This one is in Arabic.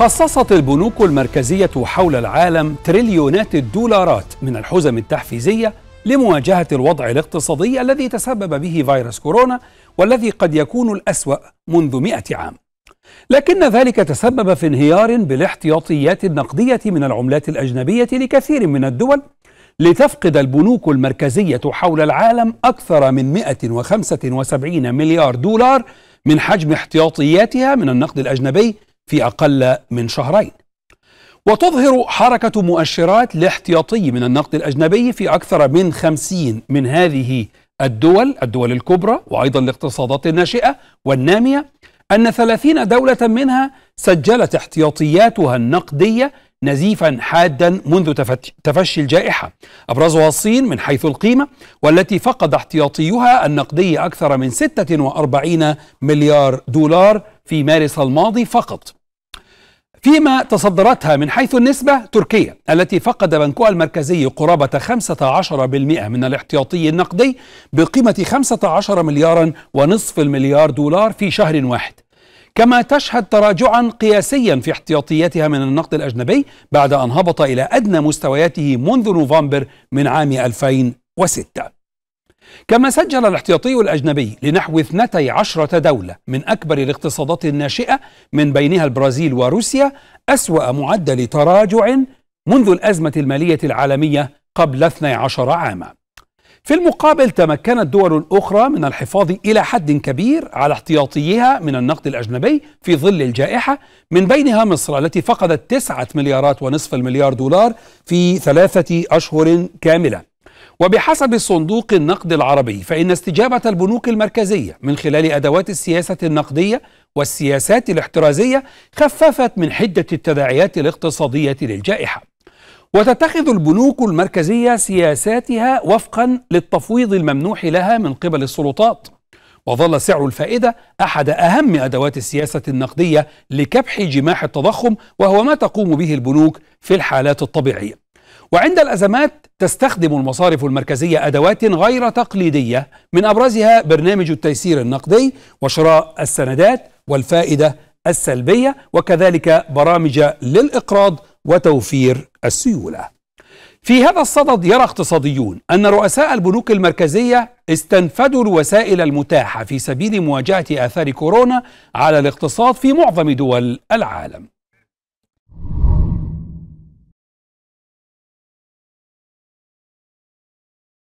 خصصت البنوك المركزية حول العالم تريليونات الدولارات من الحزم التحفيزية لمواجهة الوضع الاقتصادي الذي تسبب به فيروس كورونا والذي قد يكون الأسوأ منذ مئة عام لكن ذلك تسبب في انهيار بالاحتياطيات النقدية من العملات الأجنبية لكثير من الدول لتفقد البنوك المركزية حول العالم أكثر من 175 مليار دولار من حجم احتياطياتها من النقد الأجنبي في أقل من شهرين وتظهر حركة مؤشرات الاحتياطي من النقد الأجنبي في أكثر من خمسين من هذه الدول الدول الكبرى وأيضا الاقتصادات الناشئة والنامية أن ثلاثين دولة منها سجلت احتياطياتها النقدية نزيفا حادا منذ تفشي الجائحة أبرزها الصين من حيث القيمة والتي فقد احتياطيها النقدي أكثر من 46 مليار دولار في مارس الماضي فقط فيما تصدرتها من حيث النسبة تركيا التي فقد بنكها المركزي قرابة 15% من الاحتياطي النقدي بقيمة 15 مليارا ونصف المليار دولار في شهر واحد كما تشهد تراجعا قياسيا في احتياطياتها من النقد الأجنبي بعد أن هبط إلى أدنى مستوياته منذ نوفمبر من عام 2006 كما سجل الاحتياطي الأجنبي لنحو 12 دولة من أكبر الاقتصادات الناشئة من بينها البرازيل وروسيا أسوأ معدل تراجع منذ الأزمة المالية العالمية قبل 12 عاما في المقابل تمكنت دول أخرى من الحفاظ إلى حد كبير على احتياطيها من النقد الأجنبي في ظل الجائحة من بينها مصر التي فقدت 9 مليارات ونصف المليار دولار في ثلاثة أشهر كاملة وبحسب صندوق النقد العربي فإن استجابة البنوك المركزية من خلال أدوات السياسة النقدية والسياسات الاحترازية خففت من حدة التداعيات الاقتصادية للجائحة وتتخذ البنوك المركزية سياساتها وفقا للتفويض الممنوح لها من قبل السلطات وظل سعر الفائدة أحد أهم أدوات السياسة النقدية لكبح جماح التضخم وهو ما تقوم به البنوك في الحالات الطبيعية وعند الأزمات تستخدم المصارف المركزية أدوات غير تقليدية من أبرزها برنامج التيسير النقدي وشراء السندات والفائدة السلبية وكذلك برامج للإقراض وتوفير السيولة. في هذا الصدد يرى اقتصاديون أن رؤساء البنوك المركزية استنفدوا الوسائل المتاحة في سبيل مواجهة آثار كورونا على الاقتصاد في معظم دول العالم.